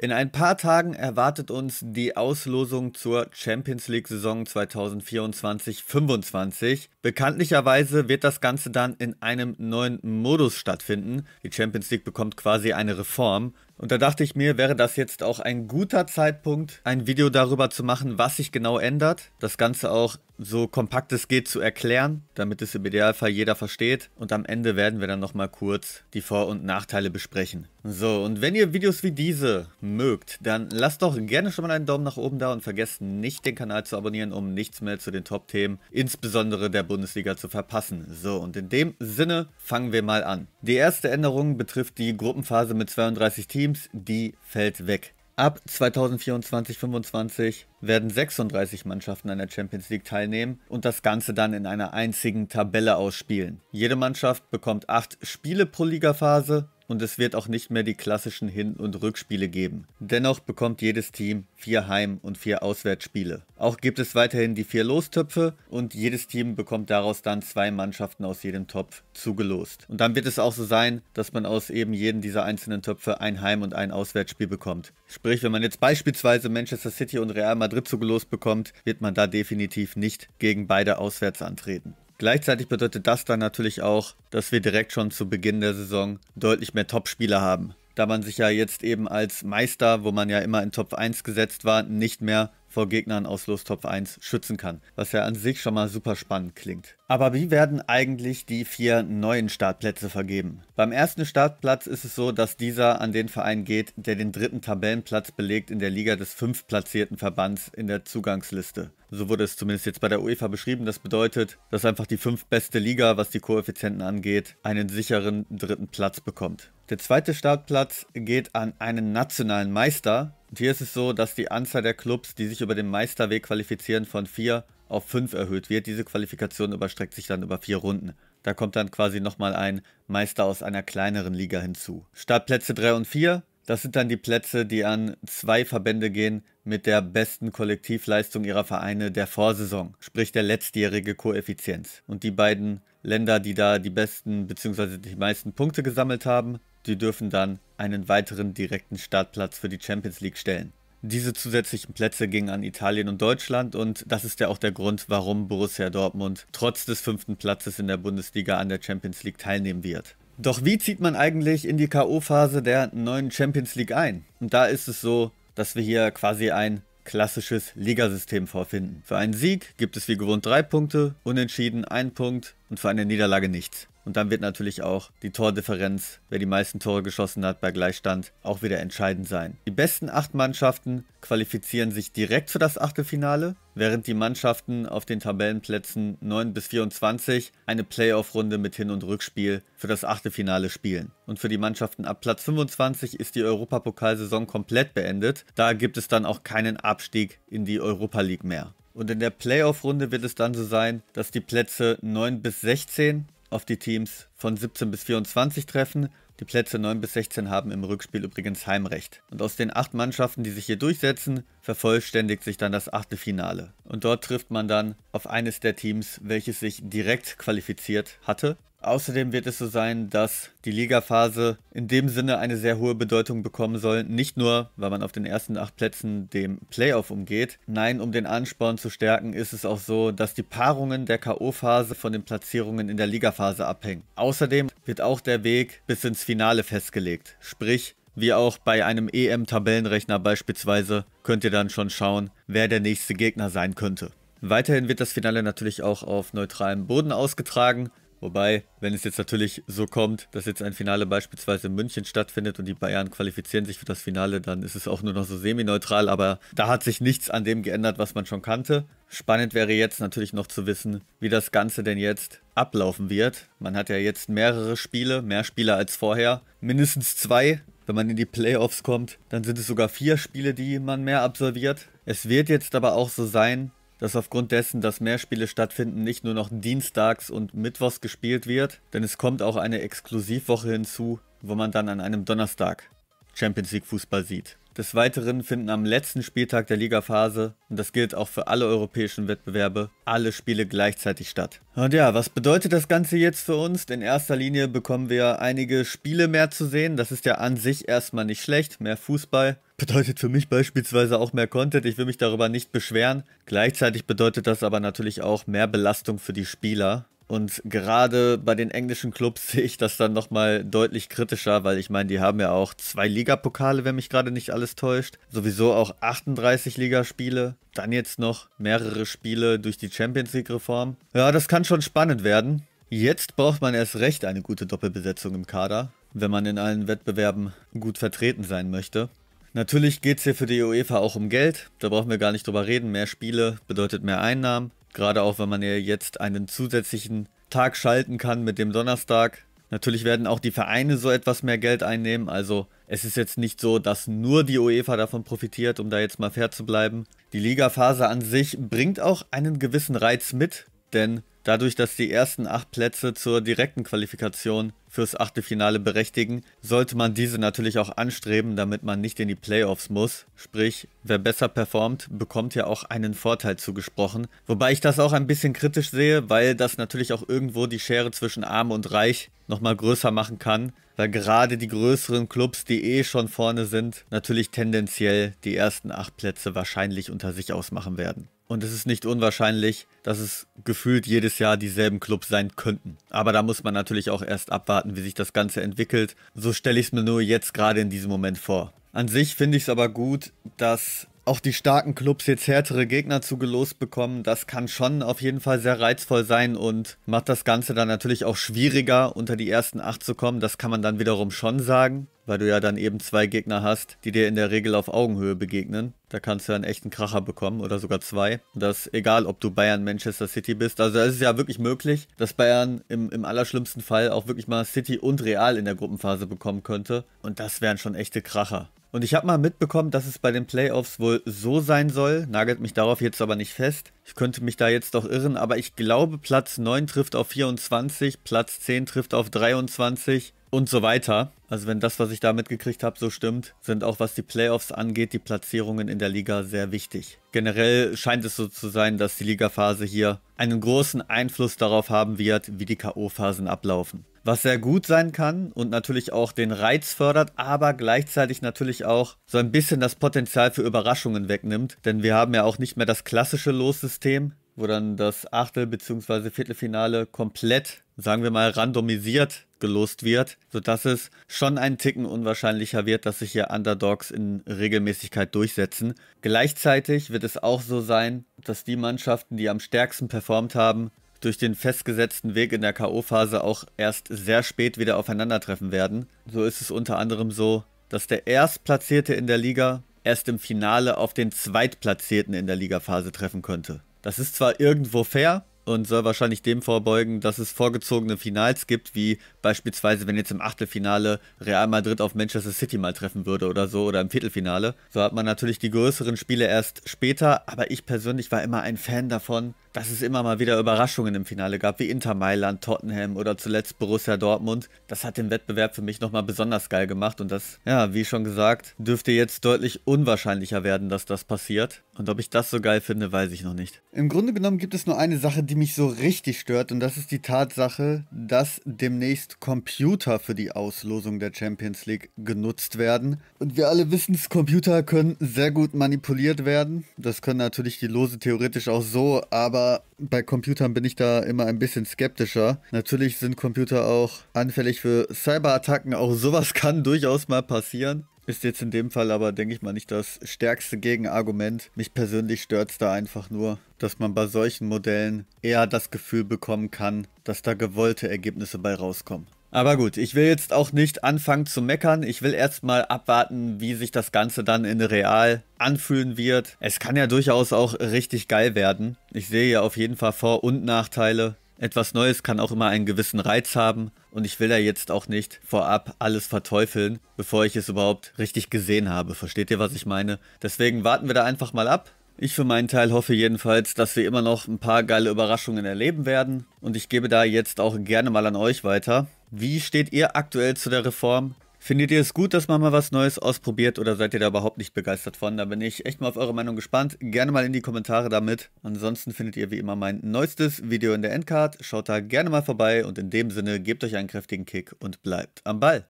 In ein paar Tagen erwartet uns die Auslosung zur Champions League Saison 2024-25. Bekanntlicherweise wird das Ganze dann in einem neuen Modus stattfinden. Die Champions League bekommt quasi eine Reform. Und da dachte ich mir, wäre das jetzt auch ein guter Zeitpunkt, ein Video darüber zu machen, was sich genau ändert. Das Ganze auch so kompakt es geht zu erklären, damit es im Idealfall jeder versteht. Und am Ende werden wir dann nochmal kurz die Vor- und Nachteile besprechen. So, und wenn ihr Videos wie diese mögt, dann lasst doch gerne schon mal einen Daumen nach oben da und vergesst nicht den Kanal zu abonnieren, um nichts mehr zu den Top-Themen, insbesondere der Bundesliga, zu verpassen. So, und in dem Sinne fangen wir mal an. Die erste Änderung betrifft die Gruppenphase mit 32 Teams. Teams, die fällt weg. Ab 2024-25 werden 36 Mannschaften an der Champions League teilnehmen und das Ganze dann in einer einzigen Tabelle ausspielen. Jede Mannschaft bekommt 8 Spiele pro Ligaphase und es wird auch nicht mehr die klassischen Hin- und Rückspiele geben. Dennoch bekommt jedes Team vier Heim- und vier Auswärtsspiele. Auch gibt es weiterhin die vier Lostöpfe und jedes Team bekommt daraus dann zwei Mannschaften aus jedem Topf zugelost. Und dann wird es auch so sein, dass man aus eben jedem dieser einzelnen Töpfe ein Heim- und ein Auswärtsspiel bekommt. Sprich, wenn man jetzt beispielsweise Manchester City und Real Madrid zugelost bekommt, wird man da definitiv nicht gegen beide auswärts antreten. Gleichzeitig bedeutet das dann natürlich auch, dass wir direkt schon zu Beginn der Saison deutlich mehr Top-Spieler haben. Da man sich ja jetzt eben als Meister, wo man ja immer in Top 1 gesetzt war, nicht mehr vor Gegnern aus Top 1 schützen kann, was ja an sich schon mal super spannend klingt. Aber wie werden eigentlich die vier neuen Startplätze vergeben? Beim ersten Startplatz ist es so, dass dieser an den Verein geht, der den dritten Tabellenplatz belegt in der Liga des fünftplatzierten Verbands in der Zugangsliste. So wurde es zumindest jetzt bei der UEFA beschrieben. Das bedeutet, dass einfach die fünftbeste Liga, was die Koeffizienten angeht, einen sicheren dritten Platz bekommt. Der zweite Startplatz geht an einen nationalen Meister, und hier ist es so, dass die Anzahl der Clubs, die sich über den Meisterweg qualifizieren, von 4 auf 5 erhöht wird. Diese Qualifikation überstreckt sich dann über 4 Runden. Da kommt dann quasi nochmal ein Meister aus einer kleineren Liga hinzu. Startplätze 3 und 4, das sind dann die Plätze, die an zwei Verbände gehen mit der besten Kollektivleistung ihrer Vereine der Vorsaison, sprich der letztjährige Koeffizienz. Und die beiden Länder, die da die besten bzw. die meisten Punkte gesammelt haben, die dürfen dann einen weiteren direkten Startplatz für die Champions League stellen. Diese zusätzlichen Plätze gingen an Italien und Deutschland und das ist ja auch der Grund, warum Borussia Dortmund trotz des fünften Platzes in der Bundesliga an der Champions League teilnehmen wird. Doch wie zieht man eigentlich in die KO-Phase der neuen Champions League ein? Und da ist es so, dass wir hier quasi ein klassisches Ligasystem vorfinden. Für einen Sieg gibt es wie gewohnt drei Punkte, unentschieden ein Punkt und für eine Niederlage nichts. Und dann wird natürlich auch die Tordifferenz, wer die meisten Tore geschossen hat bei Gleichstand, auch wieder entscheidend sein. Die besten acht Mannschaften qualifizieren sich direkt für das Achtelfinale, während die Mannschaften auf den Tabellenplätzen 9 bis 24 eine Playoff-Runde mit Hin- und Rückspiel für das Achtelfinale spielen. Und für die Mannschaften ab Platz 25 ist die Europapokalsaison komplett beendet. Da gibt es dann auch keinen Abstieg in die Europa League mehr. Und in der Playoff-Runde wird es dann so sein, dass die Plätze 9 bis 16 auf die Teams von 17 bis 24 treffen. Die Plätze 9 bis 16 haben im Rückspiel übrigens Heimrecht. Und aus den acht Mannschaften, die sich hier durchsetzen, vervollständigt sich dann das Finale. Und dort trifft man dann auf eines der Teams, welches sich direkt qualifiziert hatte. Außerdem wird es so sein, dass die Ligaphase in dem Sinne eine sehr hohe Bedeutung bekommen soll, nicht nur, weil man auf den ersten acht Plätzen dem Playoff umgeht. Nein, um den Ansporn zu stärken, ist es auch so, dass die Paarungen der KO-Phase von den Platzierungen in der Ligaphase abhängen. Außerdem wird auch der Weg bis ins Finale festgelegt, sprich wie auch bei einem EM-Tabellenrechner beispielsweise könnt ihr dann schon schauen, wer der nächste Gegner sein könnte. Weiterhin wird das Finale natürlich auch auf neutralem Boden ausgetragen. Wobei, wenn es jetzt natürlich so kommt, dass jetzt ein Finale beispielsweise in München stattfindet und die Bayern qualifizieren sich für das Finale, dann ist es auch nur noch so semi-neutral, aber da hat sich nichts an dem geändert, was man schon kannte. Spannend wäre jetzt natürlich noch zu wissen, wie das Ganze denn jetzt ablaufen wird. Man hat ja jetzt mehrere Spiele, mehr Spiele als vorher, mindestens zwei. Wenn man in die Playoffs kommt, dann sind es sogar vier Spiele, die man mehr absolviert. Es wird jetzt aber auch so sein, dass aufgrund dessen, dass mehr Spiele stattfinden, nicht nur noch dienstags und mittwochs gespielt wird, denn es kommt auch eine Exklusivwoche hinzu, wo man dann an einem Donnerstag Champions League Fußball sieht. Des Weiteren finden am letzten Spieltag der Ligaphase, und das gilt auch für alle europäischen Wettbewerbe, alle Spiele gleichzeitig statt. Und ja, was bedeutet das Ganze jetzt für uns? In erster Linie bekommen wir einige Spiele mehr zu sehen. Das ist ja an sich erstmal nicht schlecht, mehr Fußball bedeutet für mich beispielsweise auch mehr Content. Ich will mich darüber nicht beschweren. Gleichzeitig bedeutet das aber natürlich auch mehr Belastung für die Spieler. Und gerade bei den englischen Clubs sehe ich das dann nochmal deutlich kritischer, weil ich meine, die haben ja auch zwei Ligapokale, wenn mich gerade nicht alles täuscht. Sowieso auch 38 Ligaspiele. Dann jetzt noch mehrere Spiele durch die Champions League-Reform. Ja, das kann schon spannend werden. Jetzt braucht man erst recht eine gute Doppelbesetzung im Kader, wenn man in allen Wettbewerben gut vertreten sein möchte. Natürlich geht es hier für die UEFA auch um Geld, da brauchen wir gar nicht drüber reden. Mehr Spiele bedeutet mehr Einnahmen, gerade auch wenn man ja jetzt einen zusätzlichen Tag schalten kann mit dem Donnerstag. Natürlich werden auch die Vereine so etwas mehr Geld einnehmen, also es ist jetzt nicht so, dass nur die UEFA davon profitiert, um da jetzt mal fair zu bleiben. Die Ligaphase an sich bringt auch einen gewissen Reiz mit, denn dadurch, dass die ersten acht Plätze zur direkten Qualifikation fürs Achtelfinale berechtigen, sollte man diese natürlich auch anstreben, damit man nicht in die Playoffs muss. Sprich, wer besser performt, bekommt ja auch einen Vorteil zugesprochen. Wobei ich das auch ein bisschen kritisch sehe, weil das natürlich auch irgendwo die Schere zwischen Arm und Reich nochmal größer machen kann, weil gerade die größeren Clubs, die eh schon vorne sind, natürlich tendenziell die ersten acht Plätze wahrscheinlich unter sich ausmachen werden. Und es ist nicht unwahrscheinlich, dass es gefühlt jedes Jahr dieselben Clubs sein könnten. Aber da muss man natürlich auch erst abwarten, wie sich das Ganze entwickelt. So stelle ich es mir nur jetzt gerade in diesem Moment vor. An sich finde ich es aber gut, dass auch die starken Clubs jetzt härtere Gegner zugelost bekommen, das kann schon auf jeden Fall sehr reizvoll sein und macht das Ganze dann natürlich auch schwieriger, unter die ersten acht zu kommen. Das kann man dann wiederum schon sagen, weil du ja dann eben zwei Gegner hast, die dir in der Regel auf Augenhöhe begegnen. Da kannst du einen echten Kracher bekommen oder sogar zwei. Und das egal, ob du Bayern, Manchester City bist. Also es ist ja wirklich möglich, dass Bayern im, im allerschlimmsten Fall auch wirklich mal City und Real in der Gruppenphase bekommen könnte. Und das wären schon echte Kracher. Und ich habe mal mitbekommen, dass es bei den Playoffs wohl so sein soll, nagelt mich darauf jetzt aber nicht fest. Ich könnte mich da jetzt doch irren, aber ich glaube, Platz 9 trifft auf 24, Platz 10 trifft auf 23 und so weiter. Also wenn das, was ich da mitgekriegt habe, so stimmt, sind auch was die Playoffs angeht, die Platzierungen in der Liga sehr wichtig. Generell scheint es so zu sein, dass die Ligaphase hier einen großen Einfluss darauf haben wird, wie die KO-Phasen ablaufen was sehr gut sein kann und natürlich auch den Reiz fördert, aber gleichzeitig natürlich auch so ein bisschen das Potenzial für Überraschungen wegnimmt. Denn wir haben ja auch nicht mehr das klassische Lossystem, wo dann das Achtel- bzw. Viertelfinale komplett, sagen wir mal, randomisiert gelost wird, sodass es schon einen Ticken unwahrscheinlicher wird, dass sich hier Underdogs in Regelmäßigkeit durchsetzen. Gleichzeitig wird es auch so sein, dass die Mannschaften, die am stärksten performt haben, durch den festgesetzten Weg in der KO-Phase auch erst sehr spät wieder aufeinandertreffen werden. So ist es unter anderem so, dass der Erstplatzierte in der Liga erst im Finale auf den Zweitplatzierten in der Ligaphase treffen könnte. Das ist zwar irgendwo fair, und soll wahrscheinlich dem vorbeugen, dass es vorgezogene Finals gibt, wie beispielsweise, wenn jetzt im Achtelfinale Real Madrid auf Manchester City mal treffen würde oder so oder im Viertelfinale. So hat man natürlich die größeren Spiele erst später, aber ich persönlich war immer ein Fan davon, dass es immer mal wieder Überraschungen im Finale gab, wie Inter Mailand, Tottenham oder zuletzt Borussia Dortmund. Das hat den Wettbewerb für mich nochmal besonders geil gemacht und das, ja, wie schon gesagt, dürfte jetzt deutlich unwahrscheinlicher werden, dass das passiert. Und ob ich das so geil finde, weiß ich noch nicht. Im Grunde genommen gibt es nur eine Sache, die mich so richtig stört, und das ist die Tatsache, dass demnächst Computer für die Auslosung der Champions League genutzt werden. Und wir alle wissen es, Computer können sehr gut manipuliert werden. Das können natürlich die Lose theoretisch auch so, aber bei Computern bin ich da immer ein bisschen skeptischer. Natürlich sind Computer auch anfällig für Cyberattacken, auch sowas kann durchaus mal passieren. Ist jetzt in dem Fall aber, denke ich mal, nicht das stärkste Gegenargument. Mich persönlich stört es da einfach nur, dass man bei solchen Modellen eher das Gefühl bekommen kann, dass da gewollte Ergebnisse bei rauskommen. Aber gut, ich will jetzt auch nicht anfangen zu meckern. Ich will erstmal abwarten, wie sich das Ganze dann in real anfühlen wird. Es kann ja durchaus auch richtig geil werden. Ich sehe ja auf jeden Fall Vor- und Nachteile. Etwas Neues kann auch immer einen gewissen Reiz haben und ich will da jetzt auch nicht vorab alles verteufeln, bevor ich es überhaupt richtig gesehen habe. Versteht ihr, was ich meine? Deswegen warten wir da einfach mal ab. Ich für meinen Teil hoffe jedenfalls, dass wir immer noch ein paar geile Überraschungen erleben werden und ich gebe da jetzt auch gerne mal an euch weiter. Wie steht ihr aktuell zu der Reform? Findet ihr es gut, dass man mal was Neues ausprobiert oder seid ihr da überhaupt nicht begeistert von? Da bin ich echt mal auf eure Meinung gespannt. Gerne mal in die Kommentare damit. Ansonsten findet ihr wie immer mein neuestes Video in der Endcard. Schaut da gerne mal vorbei und in dem Sinne gebt euch einen kräftigen Kick und bleibt am Ball.